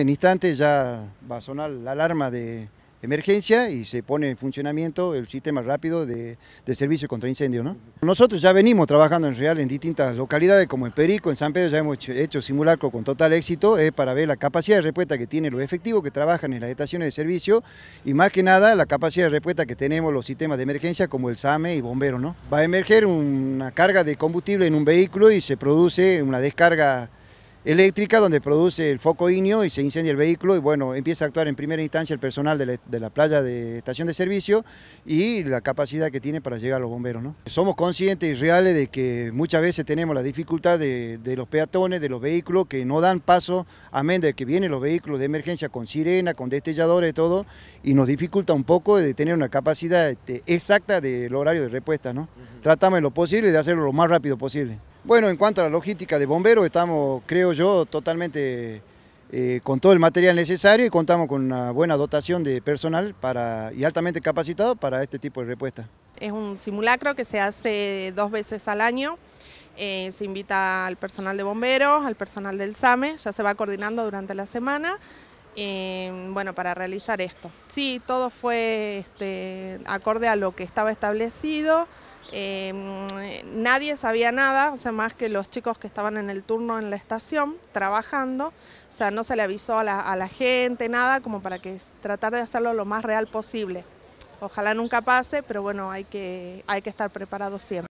En instantes ya va a sonar la alarma de emergencia y se pone en funcionamiento el sistema rápido de, servicio contra incendio. ¿no? Nosotros ya venimos trabajando en real en distintas localidades, como en Perico, en San Pedro, ya hemos hecho, hecho con total éxito es eh, para ver la capacidad de respuesta que tienen los efectivos que trabajan en las estaciones de servicio y más que nada la capacidad de respuesta que tenemos los sistemas de emergencia como el SAME y Bombero. ¿no? Va a emerger una carga de combustible en un vehículo y se produce una descarga eléctrica donde produce el foco inio y se incendia el vehículo y bueno, empieza a actuar en primera instancia el personal de la, playa de estación de servicio y la capacidad que tiene para llegar a los bomberos. ¿no? Somos conscientes y reales de que muchas veces tenemos la dificultad de, los peatones, de los vehículos que no dan paso, amén de que vienen los vehículos de emergencia con sirena, con destelladores y todo, y nos dificulta un poco de tener una capacidad este, exacta del horario de respuesta. ¿no? Tratamos lo posible de hacerlo lo más rápido posible. Bueno, en cuanto a la logística de bomberos, estamos, creo yo totalmente eh, con todo el material necesario y contamos con una buena dotación de personal para, y altamente capacitado para este tipo de respuesta. Es un simulacro que se hace dos veces al año. Eh, se invita al personal de bomberos, al personal del SAME, ya se va coordinando durante la semana Em, bueno, para realizar esto. Sí, todo fue este, acorde a lo que estaba establecido. Em, nadie sabía nada, o sea, más que los chicos que estaban en el turno en la estación trabajando, o sea, no se le avisó a la, gente, nada, como para que tratar de hacerlo lo más real posible. Ojalá nunca pase, pero bueno, hay que, hay que estar preparados siempre.